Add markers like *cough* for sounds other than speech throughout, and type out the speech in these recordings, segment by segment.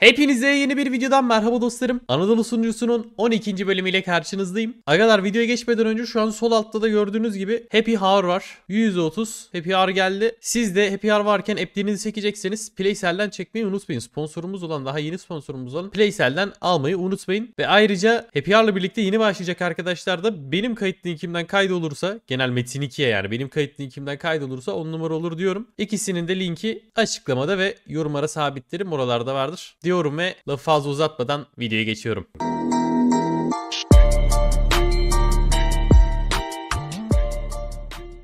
Hepinize yeni bir videodan merhaba dostlarım. Anadolu sunucusunun 12. bölümüyle karşınızdayım. Arkadaşlar videoya geçmeden önce şu an sol altta da gördüğünüz gibi Happy Hour var. 130 Happy Hour geldi. Siz de Happy Hour varken app'lerinizi çekecekseniz Playcell'den çekmeyi unutmayın. Sponsorumuz olan daha yeni sponsorumuz olan Playcell'den almayı unutmayın. Ve ayrıca Happy Hour'la birlikte yeni başlayacak arkadaşlar da benim kayıt linkimden kaydolursa genel metin 2'ye yani benim kayıt linkimden kaydolursa 10 numara olur diyorum. İkisinin de linki açıklamada ve yorumlara sabitlerim oralarda vardır diyorum ve lafı fazla uzatmadan videoya geçiyorum.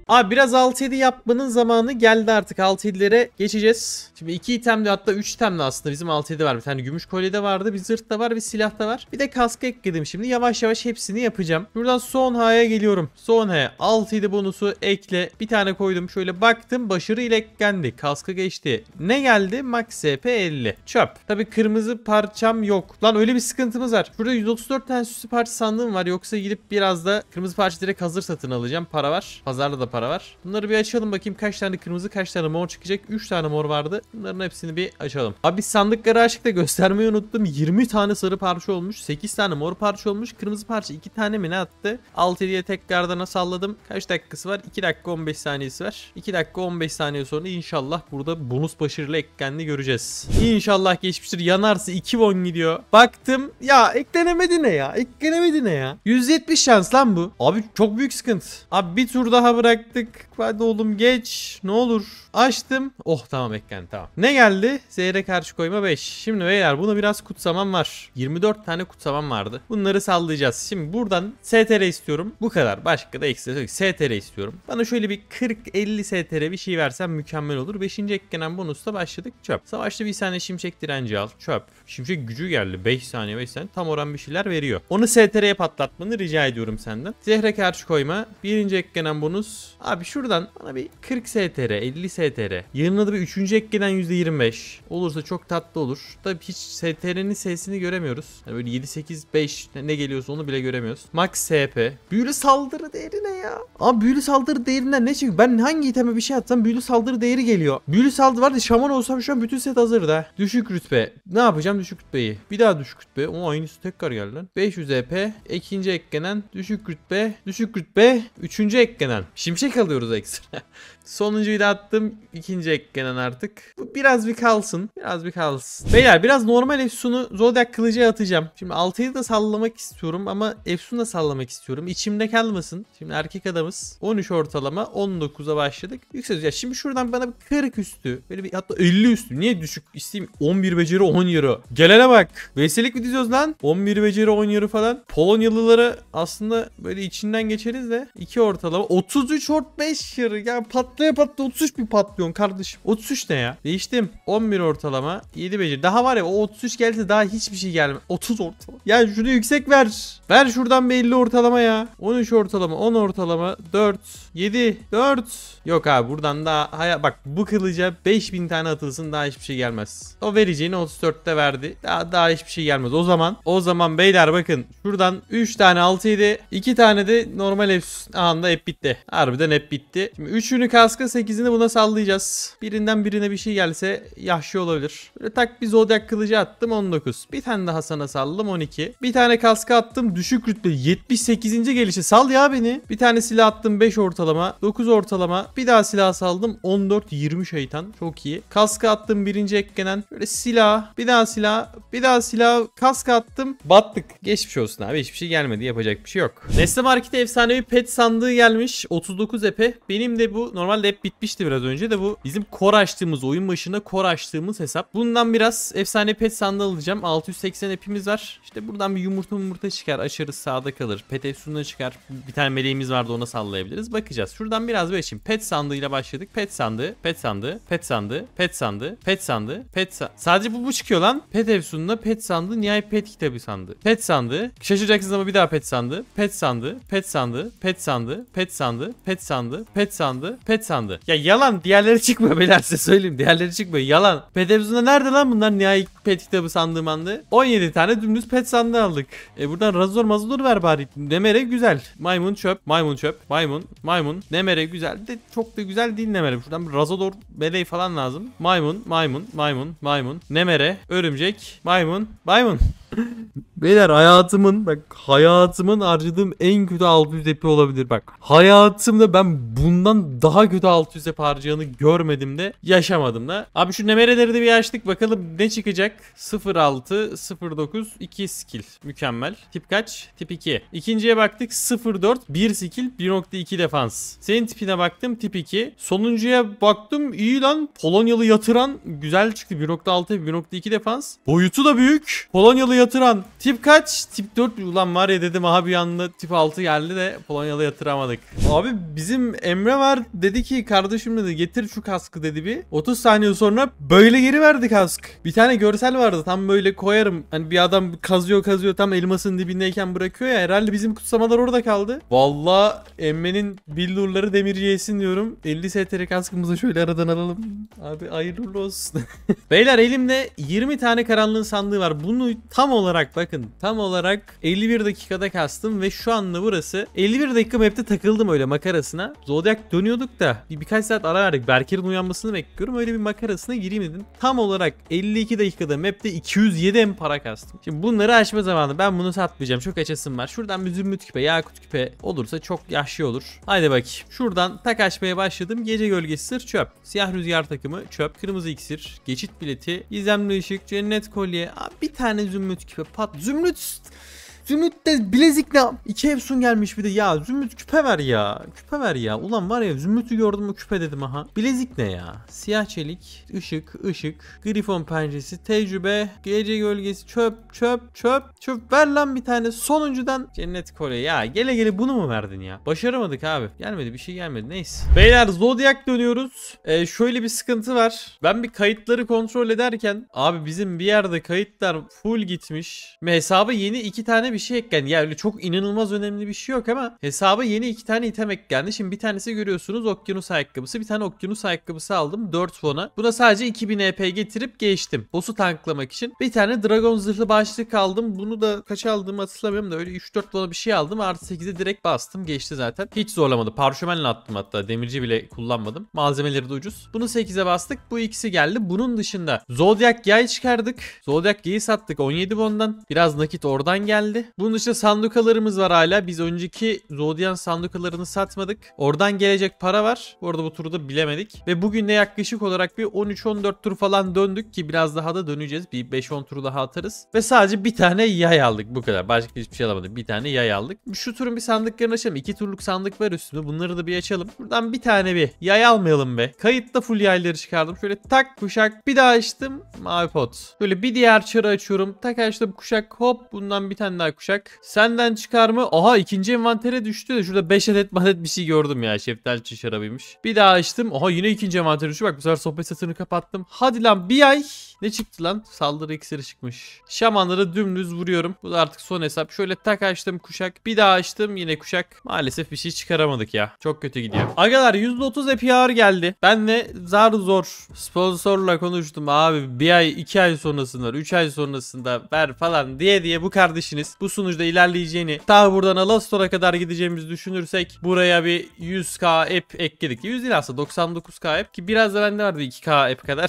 Abi biraz 6-7 yapmanın zamanı geldi artık. 6-7'lere geçeceğiz. Şimdi 2 itemli hatta 3 itemli aslında bizim 6-7 var. Bir tane gümüş kolyede vardı. Bir zırt da var. Bir silah da var. Bir de kask ekledim şimdi. Yavaş yavaş hepsini yapacağım. Buradan son haya geliyorum. Son haya 6-7 bonusu ekle. Bir tane koydum. Şöyle baktım. Başarı ile eklendi. Kaskı geçti. Ne geldi? Max HP 50. Çöp. Tabi kırmızı parçam yok. Lan öyle bir sıkıntımız var. Burada 134 tane süsü parça sandığım var. Yoksa gidip biraz da kırmızı parça direkt hazır satın alacağım. Para var. Pazarda da para para var. Bunları bir açalım bakayım kaç tane kırmızı kaç tane mor çıkacak. 3 tane mor vardı. Bunların hepsini bir açalım. Abi sandıkları açtık da göstermeyi unuttum. 20 tane sarı parça olmuş. 8 tane mor parça olmuş. Kırmızı parça 2 tane mi ne attı? 6 diye tekrardan salladım. Kaç dakikası var? 2 dakika 15 saniyesi var. 2 dakika 15 saniye sonra inşallah burada bonus başarılı eklendi göreceğiz. İnşallah geçmiştir. Yanarsa 2 bon gidiyor. Baktım ya eklenemedi ne ya? Eklenemedi ne ya? 170 şans lan bu. Abi çok büyük sıkıntı. Abi bir tur daha bırak yaptık. Hadi oğlum geç. Ne olur. Açtım. Oh tamam eklendi tamam. Ne geldi? Zehre karşı koyma 5. Şimdi beyler buna biraz kutsamam var. 24 tane kutsamam vardı. Bunları sallayacağız. Şimdi buradan STR istiyorum. Bu kadar. Başka da ekstra yok. STR istiyorum. Bana şöyle bir 40-50 STR bir şey versen mükemmel olur. 5. eklenen bonusla başladık. Çöp. Savaşta bir saniye şimşek direnci al. Çöp. Şimşek gücü geldi. 5 saniye 5 saniye. Tam oran bir şeyler veriyor. Onu STR'ye patlatmanı rica ediyorum senden. Zehre karşı koyma. Birinci eklenen bonus Abi şuradan bana bir 40 STR, 50 STR. Yanına da bir 3. ek gelen %25. Olursa çok tatlı olur. Tabi hiç STR'nin sesini göremiyoruz. Yani böyle 7, 8, 5 ne geliyorsa onu bile göremiyoruz. Max SP. Büyülü saldırı değeri ne ya? Abi büyülü saldırı değerinden ne çıkıyor? Ben hangi iteme bir şey atsam büyülü saldırı değeri geliyor. Büyülü saldırı Vardı şaman olsam şu an bütün set hazır da. Düşük rütbe. Ne yapacağım düşük rütbeyi? Bir daha düşük rütbe. O aynısı tekrar geldi lan. 500 EP. ikinci eklenen. Düşük rütbe. Düşük rütbe. Üçüncü eklenen. Şimşek şey kalıyoruz ekstra. Sonuncuyu da attım. İkinci eklenen artık. Bu biraz bir kalsın. Biraz bir kalsın. Beyler biraz normal Efsun'u Zodiac kılıcı atacağım. Şimdi altıyı da sallamak istiyorum ama Efsun'u da sallamak istiyorum. İçimde kalmasın. Şimdi erkek adamız. 13 ortalama. 19'a başladık. Yükseliyoruz. Ya şimdi şuradan bana bir 40 üstü. Böyle bir hatta 50 üstü. Niye düşük? İsteyim 11 beceri 10 euro. Gelene bak. Vesilik mi diziyoruz lan? 11 beceri 10 euro falan. polonyalıları aslında böyle içinden geçeriz de. 2 ortalama. 33 ort 5 euro. ya pat patlaya patlaya 33 bir patlıyorsun kardeşim. 33 ne ya? Değiştim. 11 ortalama. 7 becer. Daha var ya o 33 gelse daha hiçbir şey gelmez. 30 ortalama. Ya şunu yüksek ver. Ver şuradan belli ortalama ya. 13 ortalama, 10 ortalama, 4, 7, 4. Yok abi buradan daha hayal bak bu kılıca 5000 tane atılsın daha hiçbir şey gelmez. O vereceğini 34'te verdi. Daha, daha hiçbir şey gelmez. O zaman o zaman beyler bakın şuradan 3 tane 6 7 2 tane de normal hep anda hep bitti. Harbiden hep bitti. Şimdi 3'ünü kas Task'ın 8'ini buna sallayacağız. Birinden birine bir şey gelse yahşi olabilir. Böyle tak bir Zodiac kılıcı attım 19. Bir tane daha sana salladım 12. Bir tane kaska attım düşük rütbe 78. gelişi sal ya beni. Bir tane silah attım 5 ortalama 9 ortalama. Bir daha silah saldım 14-20 şeytan. Çok iyi. Kaska attım birinci eklenen. Böyle silah bir daha silah bir daha silah kaska attım. Battık. Geçmiş olsun abi hiçbir şey gelmedi yapacak bir şey yok. Nesne Market'e efsanevi pet sandığı gelmiş 39 epe. Benim de bu normal Normalde hep bitmişti biraz önce de bu bizim kor açtığımız oyun başında kor açtığımız hesap. Bundan biraz efsane pet sandığı alacağım. 680 hepimiz var. İşte buradan bir yumurta yumurta çıkar açarız sağda kalır. Pet efsununa çıkar. Bir tane meleğimiz vardı ona sallayabiliriz. Bakacağız. Şuradan biraz böyle şimdi pet sandığıyla başladık. Pet sandığı, pet sandığı, pet sandığı, pet sandığı, pet sandığı, pet sandığı. Sadece bu bu çıkıyor lan. Pet efsununa pet sandığı, nihayet pet kitabı sandığı. Pet sandığı. Şaşıracaksınız ama bir daha pet sandığı. Pet sandığı, pet sandığı, pet sandığı, pet sandığı, pet sandığı, pet sandığı, pet sandığı, pet sandı. Ya yalan diğerleri çıkmıyor *laughs* beyler size söyleyeyim. Diğerleri çıkmıyor yalan. Pedevizyonda nerede lan bunlar nihai pet kitabı sandığım anda 17 tane dümdüz pet sandığı aldık. E buradan razor mazor ver bari. Nemere güzel. Maymun çöp. Maymun çöp. Maymun. Maymun. Nemere güzel. De çok da güzel değil Nemere. Şuradan bir razodor beleği falan lazım. Maymun. Maymun. Maymun. Maymun. Nemere. Örümcek. Maymun. Maymun. *laughs* Beyler hayatımın bak hayatımın harcadığım en kötü 600 epi olabilir bak. Hayatımda ben bundan daha kötü 600 ep harcayanı görmedim de yaşamadım da. Abi şu nemereleri de bir açtık bakalım ne çıkacak olarak 06 09 2 skill. Mükemmel. Tip kaç? Tip 2. İkinciye baktık 04 1 skill 1.2 defans. Senin tipine baktım tip 2. Sonuncuya baktım iyi lan Polonyalı yatıran güzel çıktı 1.6 1.2 defans. Boyutu da büyük. Polonyalı yatıran. Tip kaç? Tip 4 ulan var ya dedim abi bir tip 6 geldi de Polonyalı yatıramadık. Abi bizim Emre var dedi ki kardeşim dedi getir şu kaskı dedi bir. 30 saniye sonra böyle geri verdi kask. Bir tane görsel belgesel vardı tam böyle koyarım. Hani bir adam kazıyor kazıyor tam elmasın dibindeyken bırakıyor ya. Herhalde bizim kutsamalar orada kaldı. Valla emmenin billurları demirciye yesin diyorum. 50 STR kaskımızı şöyle aradan alalım. Abi hayırlı olsun. *laughs* Beyler elimde 20 tane karanlığın sandığı var. Bunu tam olarak bakın tam olarak 51 dakikada kastım ve şu anda burası 51 dakika map'te takıldım öyle makarasına. Zodiac dönüyorduk da bir, birkaç saat ara verdik. Berker'in uyanmasını bekliyorum. Öyle bir makarasına gireyim dedim. Tam olarak 52 dakikada oynamadığım map'te 207 em para kastım. Şimdi bunları açma zamanı ben bunu satmayacağım. Çok açasım var. Şuradan bir zümrüt küpe, yakut küpe olursa çok yaşlı olur. Haydi bakayım. Şuradan tak açmaya başladım. Gece gölgesi sır çöp. Siyah rüzgar takımı çöp. Kırmızı iksir. Geçit bileti. Gizemli ışık. Cennet kolye. Aa, bir tane zümrüt küpe. Pat. Zümrüt. Zümrüt de ne? İki Epson gelmiş bir de ya Zümrüt küpe ver ya küpe ver ya ulan var ya Zümrüt'ü gördüm mü küpe dedim aha bilezik ne ya siyah çelik ışık ışık grifon penceresi, tecrübe gece gölgesi çöp çöp çöp çöp ver lan bir tane sonuncudan cennet kore ya gele gele bunu mu verdin ya başaramadık abi gelmedi bir şey gelmedi neyse beyler zodyak dönüyoruz ee, şöyle bir sıkıntı var ben bir kayıtları kontrol ederken abi bizim bir yerde kayıtlar full gitmiş hesaba yeni iki tane bir şey eklendi. Yani öyle çok inanılmaz önemli bir şey yok ama hesaba yeni iki tane item eklendi. Şimdi bir tanesi görüyorsunuz okyanus ayakkabısı. Bir tane okyanus ayakkabısı aldım 4 fona. Buna sadece 2000 EP getirip geçtim. Boss'u tanklamak için. Bir tane dragon zırhlı başlık aldım. Bunu da kaç aldığımı hatırlamıyorum da öyle 3-4 fona bir şey aldım. Artı 8'e direkt bastım geçti zaten. Hiç zorlamadı. Parşömenle attım hatta. Demirci bile kullanmadım. Malzemeleri de ucuz. Bunu 8'e bastık. Bu ikisi geldi. Bunun dışında Zodiac yay çıkardık. Zodiac yayı sattık 17 bondan. Biraz nakit oradan geldi. Bunun dışında sandukalarımız var hala. Biz önceki Zodian sandukalarını satmadık. Oradan gelecek para var. Bu arada bu turu da bilemedik. Ve bugün de yaklaşık olarak bir 13-14 tur falan döndük ki biraz daha da döneceğiz. Bir 5-10 tur daha atarız. Ve sadece bir tane yay aldık bu kadar. Başka hiçbir şey alamadık. Bir tane yay aldık. Şu turun bir sandıklarını açalım. İki turluk sandık var üstünde. Bunları da bir açalım. Buradan bir tane bir yay almayalım be. Kayıtta full yayları çıkardım. Şöyle tak kuşak bir daha açtım. Mavi pot. Böyle bir diğer çarı açıyorum. Tak açtım kuşak hop bundan bir tane daha kuşak. Senden çıkar mı? Aha ikinci envantere düştü de şurada 5 adet madet *laughs* bir şey gördüm ya. Şeftalçı şarabıymış. Bir daha açtım. oha yine ikinci envantere düştü. Bak bu sefer sohbet satırını kapattım. Hadi lan bir ay. Ne çıktı lan? Saldırı iksiri çıkmış. Şamanları dümdüz vuruyorum. Bu da artık son hesap. Şöyle tak açtım kuşak. Bir daha açtım yine kuşak. Maalesef bir şey çıkaramadık ya. Çok kötü gidiyor. Agalar %30 EPR geldi. Ben de zar zor sponsorla konuştum abi. Bir ay, iki ay sonrasında, üç ay sonrasında ver falan diye diye bu kardeşiniz bu bu sunucuda ilerleyeceğini ta buradan Alastor'a kadar gideceğimizi düşünürsek buraya bir 100k app ekledik. 100 değil aslında 99k app ki biraz da bende vardı 2k app kadar.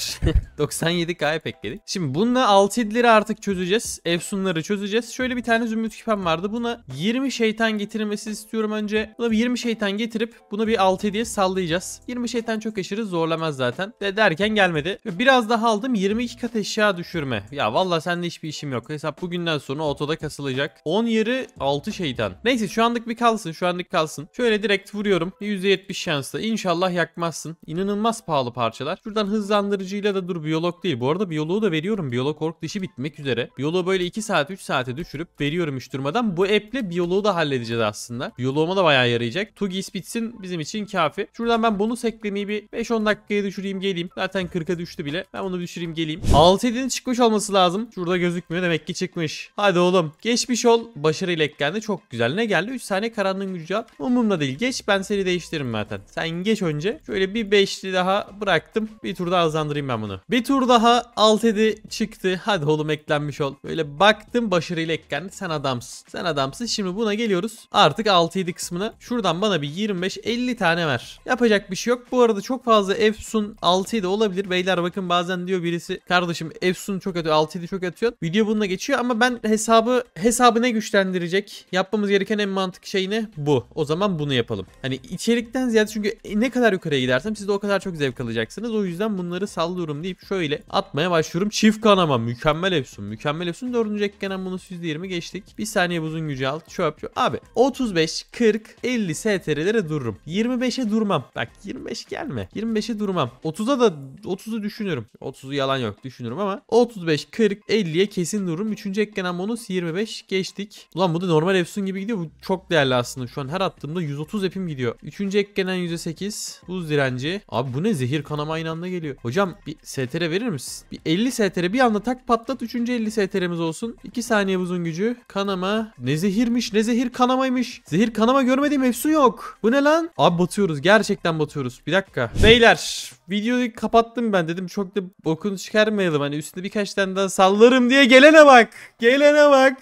97k *laughs* app ekledik. Şimdi bununla 6 idleri artık çözeceğiz. Efsunları çözeceğiz. Şöyle bir tane zümrüt küpem vardı. Buna 20 şeytan getirilmesi istiyorum önce. Buna 20 şeytan getirip buna bir 6 hediye sallayacağız. 20 şeytan çok aşırı zorlamaz zaten. De derken gelmedi. Biraz daha aldım 22 kat eşya düşürme. Ya valla sende hiçbir işim yok. Hesap bugünden sonra otoda kasılacak olacak. 10 yeri 6 şeytan. Neyse şu anlık bir kalsın. Şu anlık kalsın. Şöyle direkt vuruyorum. Bir %70 şansla. İnşallah yakmazsın. İnanılmaz pahalı parçalar. Şuradan hızlandırıcıyla da dur biyolog değil. Bu arada biyoloğu da veriyorum. Biyolog ork dişi bitmek üzere. Biyoloğu böyle 2 saat 3 saate düşürüp veriyorum hiç durmadan. Bu app'le biyoloğu da halledeceğiz aslında. Biyoloğuma da bayağı yarayacak. Tugis bitsin bizim için kafi. Şuradan ben bonus eklemeyi bir 5-10 dakikaya düşüreyim geleyim. Zaten 40'a düştü bile. Ben onu düşüreyim geleyim. 6 7'nin çıkmış olması lazım. Şurada gözükmüyor. Demek ki çıkmış. Hadi oğlum. Geç Geçmiş ol başarıyla eklendi. Çok güzel. Ne geldi? 3 saniye karanlığın gücü al. Umurumda değil. Geç ben seni değiştiririm zaten. Sen geç önce. Şöyle bir 5'li daha bıraktım. Bir tur daha hızlandırayım ben bunu. Bir tur daha 6-7 çıktı. Hadi oğlum eklenmiş ol. Böyle baktım başarıyla eklendi. Sen adamsın. Sen adamsın. Şimdi buna geliyoruz. Artık 6-7 kısmına. Şuradan bana bir 25-50 tane ver. Yapacak bir şey yok. Bu arada çok fazla Efsun 6-7 olabilir. Beyler bakın bazen diyor birisi. Kardeşim Efsun çok atıyor. 6-7 çok atıyor. Video bununla geçiyor ama ben hesabı hesabı hesabı ne güçlendirecek? Yapmamız gereken en mantıklı şey ne? Bu. O zaman bunu yapalım. Hani içerikten ziyade çünkü ne kadar yukarıya gidersem siz de o kadar çok zevk alacaksınız. O yüzden bunları sallıyorum deyip şöyle atmaya başlıyorum. Çift kanama. Mükemmel Epson. Mükemmel Epson. Dördüncü eklenen bunu %20 geçtik. Bir saniye buzun gücü al. Çöp. çöp. Abi 35, 40, 50 STR'lere dururum. 25'e durmam. Bak 25 gelme. 25'e durmam. 30'a da 30'u düşünürüm. 30'u yalan yok düşünürüm ama 35, 40, 50'ye kesin dururum. Üçüncü eklenen bonus 25, geçtik. Ulan bu da normal Efsun gibi gidiyor. Bu çok değerli aslında. Şu an her attığımda 130 epim gidiyor. Üçüncü ek gelen %8. Buz direnci. Abi bu ne? Zehir kanama aynı anda geliyor. Hocam bir STR verir misin? Bir 50 STR bir anda tak patlat. Üçüncü 50 STR'miz olsun. 2 saniye buzun gücü. Kanama. Ne zehirmiş ne zehir kanamaymış. Zehir kanama görmediğim Efsun yok. Bu ne lan? Abi batıyoruz. Gerçekten batıyoruz. Bir dakika. Beyler videoyu kapattım ben dedim çok da bokunu çıkarmayalım hani üstünde birkaç tane daha sallarım diye gelene bak gelene bak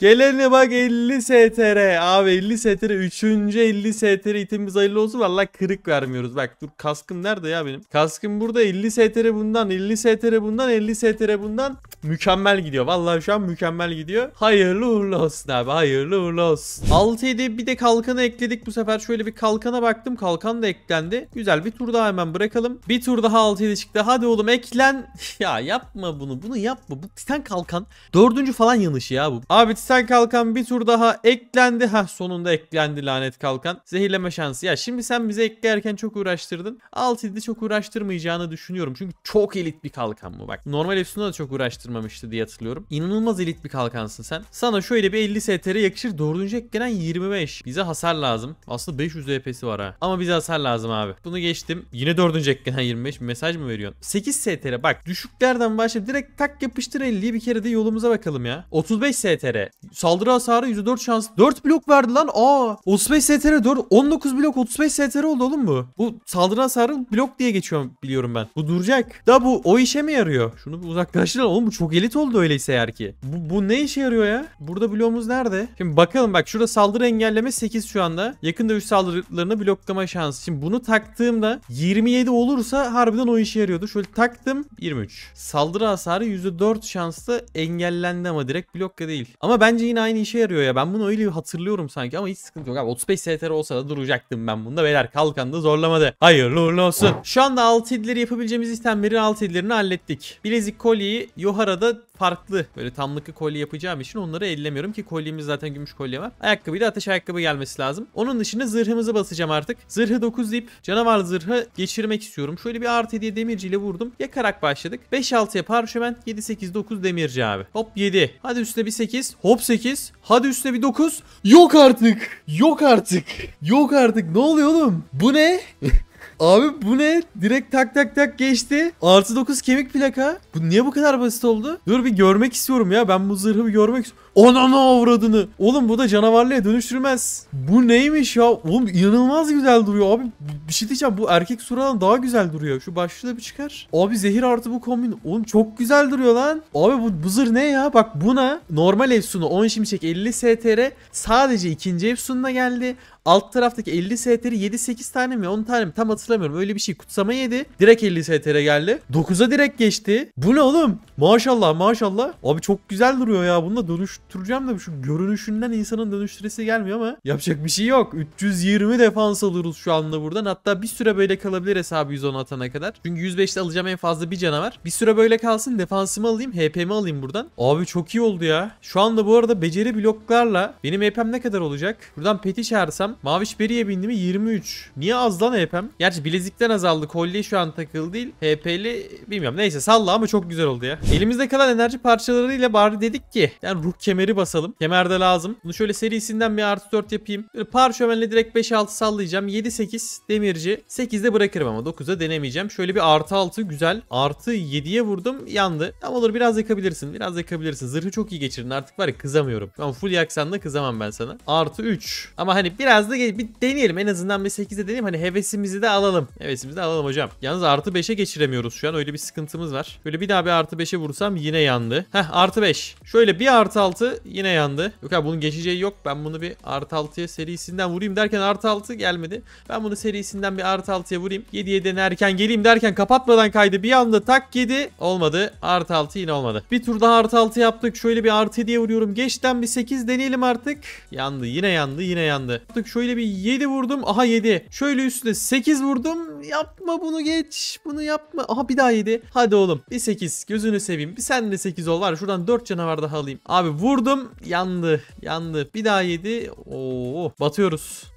Gelene bak 50 STR. Abi 50 STR. Üçüncü 50 STR itimiz hayırlı olsun. Valla kırık vermiyoruz. Bak dur kaskım nerede ya benim? Kaskım burada 50 STR bundan 50 STR bundan 50 STR bundan. Mükemmel gidiyor. Valla şu an mükemmel gidiyor. Hayırlı uğurlu olsun abi. Hayırlı uğurlu olsun. 6 bir de kalkanı ekledik bu sefer. Şöyle bir kalkana baktım. Kalkan da eklendi. Güzel bir tur daha hemen bırakalım. Bir tur daha 6-7 çıktı. Hadi oğlum eklen. *laughs* ya yapma bunu. Bunu yapma. Bu Titan kalkan. Dördüncü falan yanışı ya bu. Abi Titan Fiziksel kalkan bir tur daha eklendi. Ha sonunda eklendi lanet kalkan. Zehirleme şansı. Ya şimdi sen bize eklerken çok uğraştırdın. Alt idi çok uğraştırmayacağını düşünüyorum. Çünkü çok elit bir kalkan bu bak. Normal Efsun'a da çok uğraştırmamıştı diye hatırlıyorum. İnanılmaz elit bir kalkansın sen. Sana şöyle bir 50 STR yakışır. Dördüncü eklenen 25. Bize hasar lazım. Aslında 500 EP'si var ha. Ama bize hasar lazım abi. Bunu geçtim. Yine dördüncü eklenen 25. Mesaj mı veriyorsun? 8 STR bak. Düşüklerden başlayıp direkt tak yapıştır 50'yi bir kere de yolumuza bakalım ya. 35 STR. Saldırı hasarı %4 şans. 4 blok verdi lan. Aa 35 STR 4. 19 blok 35 STR oldu oğlum bu. Bu saldırı hasarı blok diye geçiyorum biliyorum ben. Bu duracak. Da bu o işe mi yarıyor? Şunu uzaklaştıralım. Oğlum bu çok elit oldu öyleyse eğer ki. Bu, bu ne işe yarıyor ya? Burada bloğumuz nerede? Şimdi bakalım bak şurada saldırı engelleme 8 şu anda. Yakın dövüş saldırılarını bloklama şansı. Şimdi bunu taktığımda 27 olursa harbiden o işe yarıyordu. Şöyle taktım 23. Saldırı hasarı %4 şanslı engellendi ama direkt blokka değil. Ama ben bence yine aynı işe yarıyor ya. Ben bunu öyle hatırlıyorum sanki ama hiç sıkıntı yok abi. 35 STR olsa da duracaktım ben bunda. Beyler kalkan da zorlamadı. Hayırlı uğurlu olsun. Şu anda alt edileri yapabileceğimiz istemlerin alt edilerini hallettik. Bilezik kolyeyi Yohara'da farklı. Böyle tamlıklı kolye yapacağım için onları ellemiyorum ki kolyemiz zaten gümüş kolye var. da ateş ayakkabı gelmesi lazım. Onun dışında zırhımızı basacağım artık. Zırhı 9 deyip canavar zırhı geçirmek istiyorum. Şöyle bir artı hediye demirciyle vurdum. Yakarak başladık. 5 6 yapar parşömen 7-8-9 demirci abi. Hop 7. Hadi üstüne bir 8. Hop 8. Hadi üstüne bir 9. Yok artık. Yok artık. Yok artık. Ne oluyor oğlum? Bu ne? *laughs* Abi bu ne? Direkt tak tak tak geçti. Artı 9 kemik plaka. Bu niye bu kadar basit oldu? Dur bir görmek istiyorum ya. Ben bu zırhı bir görmek istiyorum. Ananı avradını. Oğlum bu da canavarlığa dönüştürmez. Bu neymiş ya? Oğlum inanılmaz güzel duruyor abi. Bir şey diyeceğim bu erkek suradan daha güzel duruyor. Şu başlığı bir çıkar. Abi zehir artı bu kombin. Oğlum çok güzel duruyor lan. Abi bu, bu zırh ne ya? Bak buna normal efsunu 10 şimşek 50 STR sadece ikinci efsununa geldi. Alt taraftaki 50 STR 7-8 tane mi 10 tane mi tam hatırlamıyorum. Öyle bir şey kutsama yedi, Direkt 50 STR geldi. 9'a direkt geçti. Bu ne oğlum? Maşallah maşallah. Abi çok güzel duruyor ya. Bunda dönüş tutturacağım da şu görünüşünden insanın dönüştüresi gelmiyor ama yapacak bir şey yok. 320 defans alırız şu anda buradan. Hatta bir süre böyle kalabilir hesabı 110 atana kadar. Çünkü 105'te alacağım en fazla bir canavar. Bir süre böyle kalsın defansımı alayım HP'mi alayım buradan. Abi çok iyi oldu ya. Şu anda bu arada beceri bloklarla benim HP'm ne kadar olacak? Buradan peti çağırsam Maviş Beri'ye bindi mi 23. Niye az lan HP'm? Gerçi bilezikten azaldı. Kolye şu an takılı değil. HP'li bilmiyorum. Neyse salla ama çok güzel oldu ya. Elimizde kalan enerji parçalarıyla bari dedik ki yani ruh kemi kemeri basalım. Kemer de lazım. Bunu şöyle serisinden bir artı 4 yapayım. Böyle parşömenle direkt 5-6 sallayacağım. 7-8 demirci. 8'de bırakırım ama 9'da denemeyeceğim. Şöyle bir artı 6 güzel. Artı 7'ye vurdum yandı. Tam olur biraz yakabilirsin. Biraz yakabilirsin. Zırhı çok iyi geçirdin artık var ya kızamıyorum. Ama full yaksan da kızamam ben sana. Artı 3. Ama hani biraz da bir deneyelim. En azından bir 8'de deneyim. Hani hevesimizi de alalım. Hevesimizi de alalım hocam. Yalnız artı 5'e geçiremiyoruz şu an. Öyle bir sıkıntımız var. Şöyle bir daha bir artı 5'e vursam yine yandı. Heh artı 5. Şöyle bir artı 6 Yine yandı. Yok abi bunun geçeceği yok. Ben bunu bir artı 6'ya serisinden vurayım derken artı 6 gelmedi. Ben bunu serisinden bir artı 6'ya vurayım. 7'ye denerken geleyim derken kapatmadan kaydı. Bir anda tak 7 olmadı. Artı 6 yine olmadı. Bir tur daha artı 6 yaptık. Şöyle bir artı 7'ye vuruyorum. Geçten bir 8 deneyelim artık. Yandı yine yandı yine yandı. Yaptık şöyle bir 7 vurdum. Aha 7. Şöyle üstüne 8 vurdum. Yapma bunu geç. Bunu yapma. Aha bir daha 7. Hadi oğlum. Bir 8. Gözünü seveyim. Bir sen de 8 ol var. Şuradan 4 canavar daha alayım. Abi vur Vurdum yandı yandı. Bir daha yedi. Oo batıyoruz.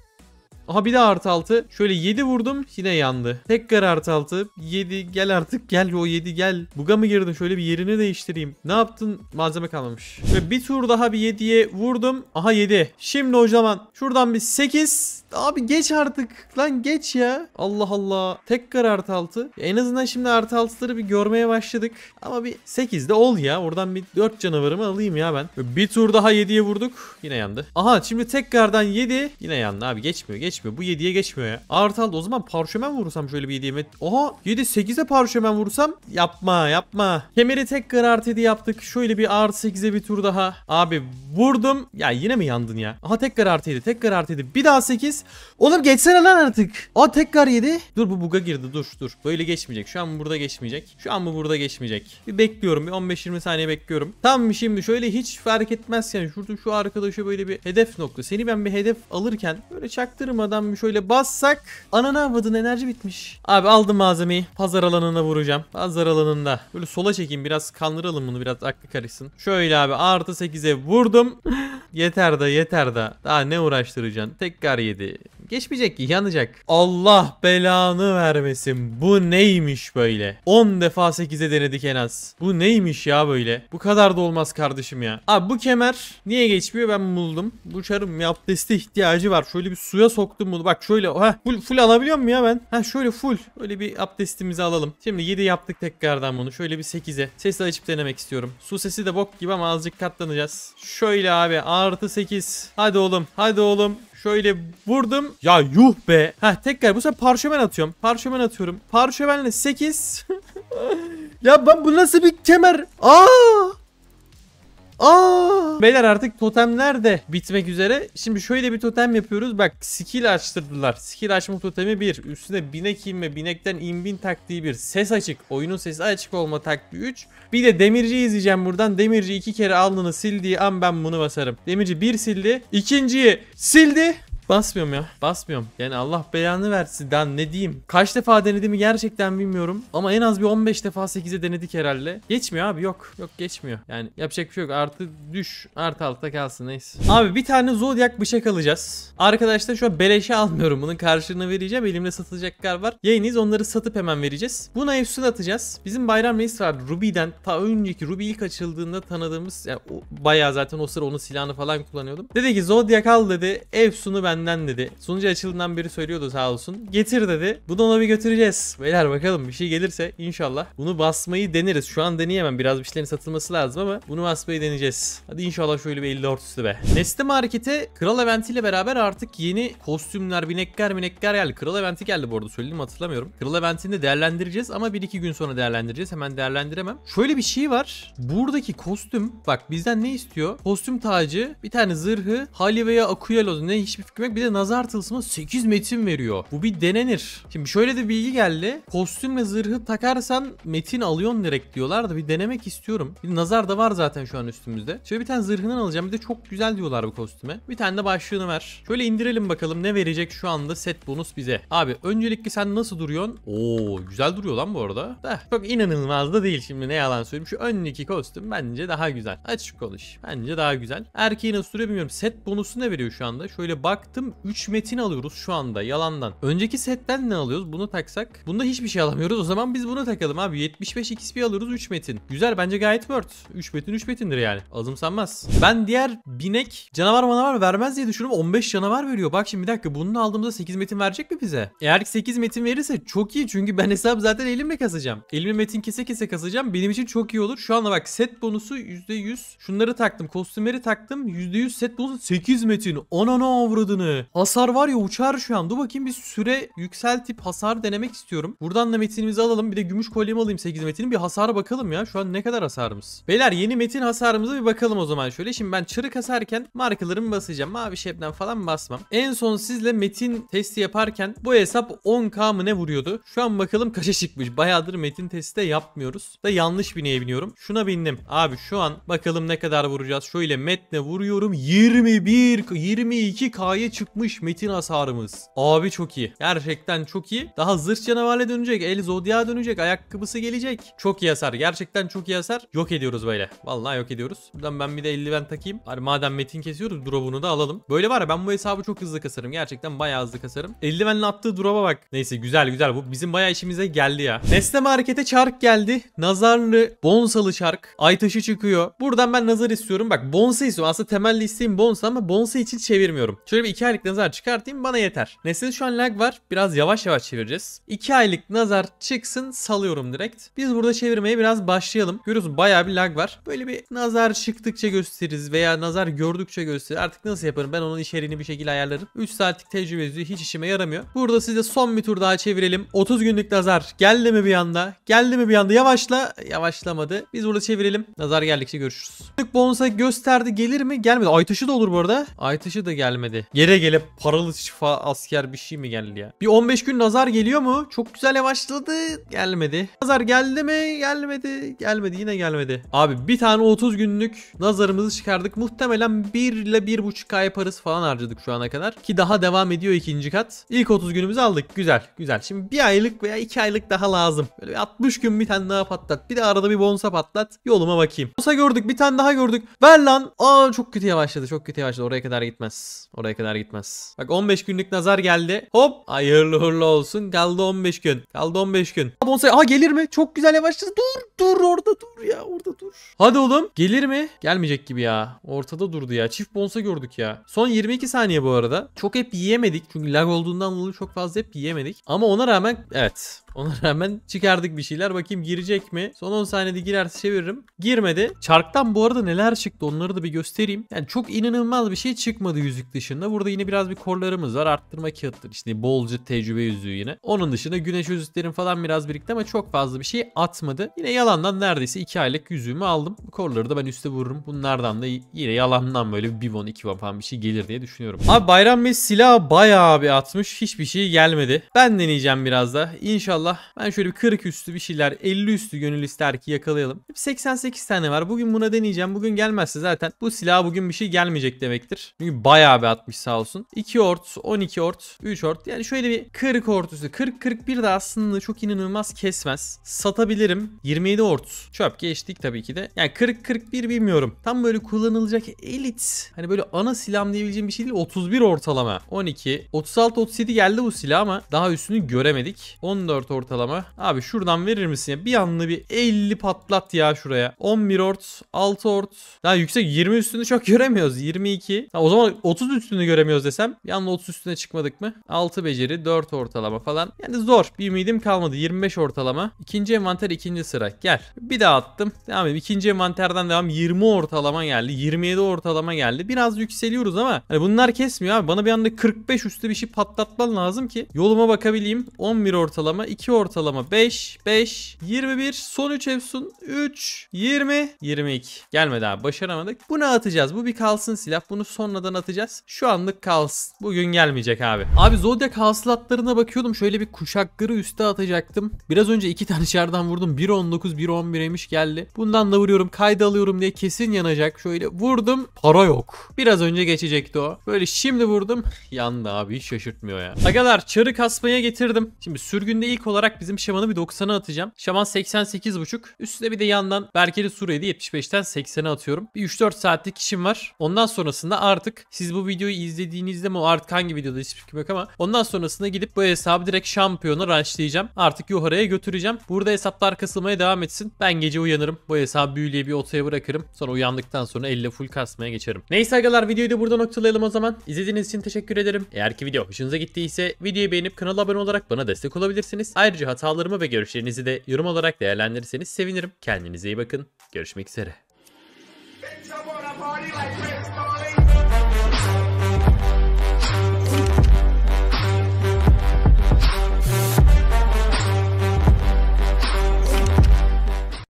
Aha bir de artı 6. Şöyle 7 vurdum yine yandı. Tekrar artı 6. 7 gel artık gel o 7 gel. Buga mı girdin? Şöyle bir yerini değiştireyim. Ne yaptın? Malzeme kalmamış. Ve bir tur daha bir 7'ye vurdum. Aha 7. Şimdi o zaman şuradan bir 8. Abi geç artık. Lan geç ya. Allah Allah. Tekrar artı 6. En azından şimdi artı 6'ları bir görmeye başladık. Ama bir 8 de ol ya. Oradan bir 4 canavarımı alayım ya ben. Ve bir tur daha 7'ye vurduk. Yine yandı. Aha şimdi tekrardan 7. Yine yandı abi. Geçmiyor. Geç geçmiyor. Bu 7'ye geçmiyor ya. Artı aldı. O zaman parşömen vurursam şöyle bir 7'ye. Oha 7 8'e parşömen vursam yapma yapma. Kemeri tekrar artı 7 yaptık. Şöyle bir artı 8'e bir tur daha. Abi vurdum. Ya yine mi yandın ya? Aha tekrar artı 7 tekrar artı 7. Bir daha 8. Oğlum geçsene lan artık. Aa tekrar 7. Dur bu buga girdi dur dur. Böyle geçmeyecek. Şu an burada geçmeyecek. Şu an bu burada geçmeyecek. Bir bekliyorum. Bir 15-20 saniye bekliyorum. Tam şimdi şöyle hiç fark etmezken şurada şu arkadaşa böyle bir hedef nokta. Seni ben bir hedef alırken böyle çaktırma durmadan şöyle bassak. Anana avadın enerji bitmiş. Abi aldım malzemeyi. Pazar alanına vuracağım. Pazar alanında. Böyle sola çekeyim biraz kandıralım bunu biraz aklı karışsın. Şöyle abi artı 8'e vurdum. *laughs* yeter de yeter de Daha ne uğraştıracaksın? Tekrar 7. Geçmeyecek ki yanacak. Allah belanı vermesin. Bu neymiş böyle? 10 defa 8'e denedik en az. Bu neymiş ya böyle? Bu kadar da olmaz kardeşim ya. Abi bu kemer niye geçmiyor ben buldum. Bu çarım ya abdeste ihtiyacı var. Şöyle bir suya soktum bunu. Bak şöyle ha full, full alabiliyor muyum ya ben? Ha şöyle full. Öyle bir abdestimizi alalım. Şimdi 7 yaptık tekrardan bunu. Şöyle bir 8'e. Ses açıp denemek istiyorum. Su sesi de bok gibi ama azıcık katlanacağız. Şöyle abi artı 8. Hadi oğlum. Hadi oğlum. Şöyle vurdum. Ya yuh be. Heh tekrar bu sefer parşömen atıyorum. Parşömen atıyorum. Parşömenle 8. *laughs* ya ben bu nasıl bir kemer? Aa! Aa! Beyler artık totemler de bitmek üzere. Şimdi şöyle bir totem yapıyoruz. Bak skill açtırdılar. Skill açma totemi bir. Üstüne binek inme, binekten inbin taktiği bir. Ses açık. Oyunun sesi açık olma taktiği 3. Bir de demirci izleyeceğim buradan. Demirci iki kere alnını sildiği an ben bunu basarım. Demirci bir sildi. ikinciyi sildi. Basmıyorum ya. Basmıyorum. Yani Allah belanı versin. Ben ne diyeyim? Kaç defa denediğimi gerçekten bilmiyorum. Ama en az bir 15 defa 8'e denedik herhalde. Geçmiyor abi yok. Yok geçmiyor. Yani yapacak bir şey yok. Artı düş. Artı altta kalsın neyse. Abi bir tane zodyak bıçak alacağız. Arkadaşlar şu an beleşe almıyorum. Bunun karşılığını vereceğim. Elimde satılacaklar var. Yayınız onları satıp hemen vereceğiz. Buna efsun atacağız. Bizim Bayram Reis vardı. Ruby'den ta önceki Ruby ilk açıldığında tanıdığımız yani o, bayağı zaten o sıra onun silahını falan kullanıyordum. Dedi ki Zodiac al dedi. Efsun'u ben benden dedi. Sunucu açıldığından beri söylüyordu sağ olsun. Getir dedi. Bunu ona bir götüreceğiz. Beyler bakalım bir şey gelirse inşallah. Bunu basmayı deneriz. Şu an deneyemem. Biraz bir şeylerin satılması lazım ama bunu basmayı deneyeceğiz. Hadi inşallah şöyle bir 54 üstü be. Neste markete Kral Eventi ile beraber artık yeni kostümler, binekler, binekler geldi. Kral Eventi geldi bu arada söyleyeyim hatırlamıyorum. Kral Eventi'ni de değerlendireceğiz ama 1-2 gün sonra değerlendireceğiz. Hemen değerlendiremem. Şöyle bir şey var. Buradaki kostüm bak bizden ne istiyor? Kostüm tacı, bir tane zırhı, Hali veya Akuyaloz ne hiçbir fikrim yok olarak bir de nazar tılsımı 8 metin veriyor. Bu bir denenir. Şimdi şöyle de bilgi geldi. Kostüm ve zırhı takarsan metin alıyorsun direkt diyorlar da bir denemek istiyorum. Bir nazar da var zaten şu an üstümüzde. Şöyle bir tane zırhını alacağım. Bir de çok güzel diyorlar bu kostüme. Bir tane de başlığını ver. Şöyle indirelim bakalım ne verecek şu anda set bonus bize. Abi öncelikle sen nasıl duruyorsun? Oo güzel duruyor lan bu arada. Da çok inanılmaz da değil şimdi ne yalan söyleyeyim. Şu öndeki kostüm bence daha güzel. Açık konuş. Bence daha güzel. Erkeği nasıl duruyor bilmiyorum. Set bonusu ne veriyor şu anda? Şöyle bak baktım 3 metin alıyoruz şu anda yalandan. Önceki setten ne alıyoruz? Bunu taksak. Bunda hiçbir şey alamıyoruz. O zaman biz bunu takalım abi. 75 XP alıyoruz 3 metin. Güzel bence gayet worth. 3 metin 3 metindir yani. Azımsanmaz. Ben diğer binek canavar manavar vermez diye düşünüyorum. 15 canavar veriyor. Bak şimdi bir dakika bunu aldığımızda 8 metin verecek mi bize? Eğer ki 8 metin verirse çok iyi. Çünkü ben hesap zaten elimle kasacağım. Elimi metin kese kese kasacağım. Benim için çok iyi olur. Şu anda bak set bonusu %100. Şunları taktım. Kostümleri taktım. %100 set bonusu 8 metin. Anana avradını canı. Hasar var ya uçar şu an. Dur bakayım bir süre yükseltip hasar denemek istiyorum. Buradan da metinimizi alalım. Bir de gümüş kolyemi alayım 8 metinin. Bir hasara bakalım ya. Şu an ne kadar hasarımız. Beyler yeni metin hasarımıza bir bakalım o zaman şöyle. Şimdi ben çırık hasarken markalarımı basacağım. Mavi şebnem falan basmam. En son sizle metin testi yaparken bu hesap 10k mı ne vuruyordu? Şu an bakalım kaça çıkmış. Bayağıdır metin testi de yapmıyoruz. Da yanlış bineye biniyorum. Şuna bindim. Abi şu an bakalım ne kadar vuracağız. Şöyle metne vuruyorum. 21 22k'ya çıkmış metin hasarımız. Abi çok iyi. Gerçekten çok iyi. Daha zırh Canavale dönecek. El zodya dönecek. Ayakkabısı gelecek. Çok iyi hasar. Gerçekten çok iyi hasar. Yok ediyoruz böyle. Vallahi yok ediyoruz. Buradan ben bir de eldiven takayım. Hani madem metin kesiyoruz drop'unu da alalım. Böyle var ya ben bu hesabı çok hızlı kasarım. Gerçekten bayağı hızlı kasarım. Eldivenle attığı drop'a bak. Neyse güzel güzel. Bu bizim bayağı işimize geldi ya. Nesne harekete çark geldi. Nazarlı bonsalı çark. Ay taşı çıkıyor. Buradan ben nazar istiyorum. Bak bonsa istiyorum. Aslında temelli isteğim bonsa ama bonsa için çevirmiyorum. Şöyle bir iki 2 aylık nazar çıkartayım bana yeter. Nesne'de şu an lag var. Biraz yavaş yavaş çevireceğiz. 2 aylık nazar çıksın salıyorum direkt. Biz burada çevirmeye biraz başlayalım. Görüyorsun baya bir lag var. Böyle bir nazar çıktıkça gösteririz veya nazar gördükçe gösterir. Artık nasıl yaparım ben onun içeriğini bir şekilde ayarlarım. 3 saatlik tecrübesi hiç işime yaramıyor. Burada size son bir tur daha çevirelim. 30 günlük nazar geldi mi bir anda? Geldi mi bir anda? Yavaşla. Yavaşlamadı. Biz burada çevirelim. Nazar geldikçe görüşürüz. bonusa gösterdi gelir mi? Gelmedi. Aytaşı da olur bu arada. Aytaşı da gelmedi. Geri Gele gele paralı şifa asker bir şey mi geldi ya? Bir 15 gün nazar geliyor mu? Çok güzel yavaşladı. Gelmedi. Nazar geldi mi? Gelmedi. Gelmedi yine gelmedi. Abi bir tane 30 günlük nazarımızı çıkardık. Muhtemelen 1 ile 1.5 ay parası falan harcadık şu ana kadar. Ki daha devam ediyor ikinci kat. İlk 30 günümüzü aldık. Güzel güzel. Şimdi bir aylık veya 2 aylık daha lazım. Böyle 60 gün bir tane daha patlat. Bir de arada bir bonsa patlat. Yoluma bakayım. Bonsa gördük bir tane daha gördük. Ver lan. Aa çok kötü yavaşladı. Çok kötü yavaşladı. Oraya kadar gitmez. Oraya kadar gitmez gitmez. Bak 15 günlük nazar geldi. Hop hayırlı uğurlu olsun. Kaldı 15 gün. Kaldı 15 gün. Ha bonsai aha gelir mi? Çok güzel yavaşladı. Dur dur orada dur ya orada dur. Hadi oğlum gelir mi? Gelmeyecek gibi ya. Ortada durdu ya. Çift bonsa gördük ya. Son 22 saniye bu arada. Çok hep yiyemedik. Çünkü lag olduğundan dolayı çok fazla hep yiyemedik. Ama ona rağmen evet. Ona rağmen çıkardık bir şeyler. Bakayım girecek mi? Son 10 saniyede girerse çeviririm. Girmedi. Çarktan bu arada neler çıktı onları da bir göstereyim. Yani çok inanılmaz bir şey çıkmadı yüzük dışında. Burada yine biraz bir korlarımız var. Arttırma kağıttır. İşte bolca tecrübe yüzüğü yine. Onun dışında güneş yüzüklerim falan biraz birikti ama çok fazla bir şey atmadı. Yine yalandan neredeyse 2 aylık yüzüğümü aldım. Korları da ben üste vururum. Bunlardan da yine yalandan böyle bir von iki von falan bir şey gelir diye düşünüyorum. Abi Bayram Bey silah bayağı bir atmış. Hiçbir şey gelmedi. Ben deneyeceğim biraz da. İnşallah ben şöyle bir 40 üstü bir şeyler 50 üstü gönül ister ki yakalayalım. 88 tane var. Bugün buna deneyeceğim. Bugün gelmezse zaten bu silah bugün bir şey gelmeyecek demektir. Çünkü bayağı bir atmış sağ olsun. 2 ort, 12 ort, 3 ort. Yani şöyle bir 40 ort üstü. 40-41 de aslında çok inanılmaz kesmez. Satabilirim. 27 ort. Çöp geçtik tabii ki de. Yani 40-41 bilmiyorum. Tam böyle kullanılacak elit. Hani böyle ana silah diyebileceğim bir şey değil. 31 ortalama. 12. 36-37 geldi bu silah ama daha üstünü göremedik. 14 ortalama. Abi şuradan verir misin ya? Bir anlı bir 50 patlat ya şuraya. 11 ort, 6 ort. Daha yüksek 20 üstünü çok göremiyoruz. 22. Ha, o zaman 30 üstünü görebiliriz göremiyoruz desem yanlı 30 üstüne çıkmadık mı? 6 beceri 4 ortalama falan. Yani zor. Bir ümidim kalmadı. 25 ortalama. İkinci envanter ikinci sıra. Gel. Bir daha attım. Devam edeyim. İkinci envanterden devam. 20 ortalama geldi. 27 ortalama geldi. Biraz yükseliyoruz ama hani bunlar kesmiyor abi. Bana bir anda 45 üstü bir şey patlatman lazım ki yoluma bakabileyim. 11 ortalama, 2 ortalama, 5, 5, 21, son 3 Efsun, 3, 20, 22. Gelmedi abi başaramadık. Bunu atacağız. Bu bir kalsın silah. Bunu sonradan atacağız. Şu anda haftalık kalsın. Bugün gelmeyecek abi. Abi Zodiac hasılatlarına bakıyordum. Şöyle bir kuşak gırı üste atacaktım. Biraz önce iki tane şardan vurdum. 1.19 1.11'eymiş geldi. Bundan da vuruyorum. Kayda alıyorum diye kesin yanacak. Şöyle vurdum. Para yok. Biraz önce geçecekti o. Böyle şimdi vurdum. Yandı abi. Hiç şaşırtmıyor ya. Agalar çarı kasmaya getirdim. Şimdi sürgünde ilk olarak bizim şamanı bir 90'a atacağım. Şaman 88.5. Üstüne bir de yandan Berkeli Suriyeli 75'ten 80'e atıyorum. Bir 3-4 saatlik işim var. Ondan sonrasında artık siz bu videoyu izleyin izlediğinizde mi artık hangi videoda hiçbir fikrim yok ama ondan sonrasında gidip bu hesabı direkt şampiyona rushlayacağım. Artık Yuhara'ya götüreceğim. Burada hesaplar kasılmaya devam etsin. Ben gece uyanırım. Bu hesabı büyüleye bir otaya bırakırım. Sonra uyandıktan sonra elle full kasmaya geçerim. Neyse agalar videoyu da burada noktalayalım o zaman. İzlediğiniz için teşekkür ederim. Eğer ki video hoşunuza gittiyse videoyu beğenip kanala abone olarak bana destek olabilirsiniz. Ayrıca hatalarımı ve görüşlerinizi de yorum olarak değerlendirirseniz sevinirim. Kendinize iyi bakın. Görüşmek üzere.